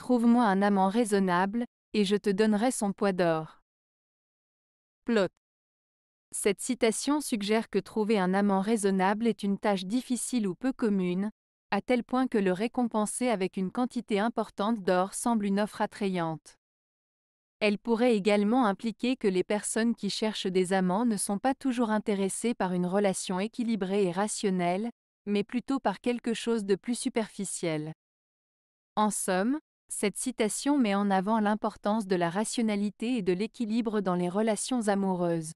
Trouve-moi un amant raisonnable, et je te donnerai son poids d'or. Plot. Cette citation suggère que trouver un amant raisonnable est une tâche difficile ou peu commune, à tel point que le récompenser avec une quantité importante d'or semble une offre attrayante. Elle pourrait également impliquer que les personnes qui cherchent des amants ne sont pas toujours intéressées par une relation équilibrée et rationnelle, mais plutôt par quelque chose de plus superficiel. En somme, cette citation met en avant l'importance de la rationalité et de l'équilibre dans les relations amoureuses.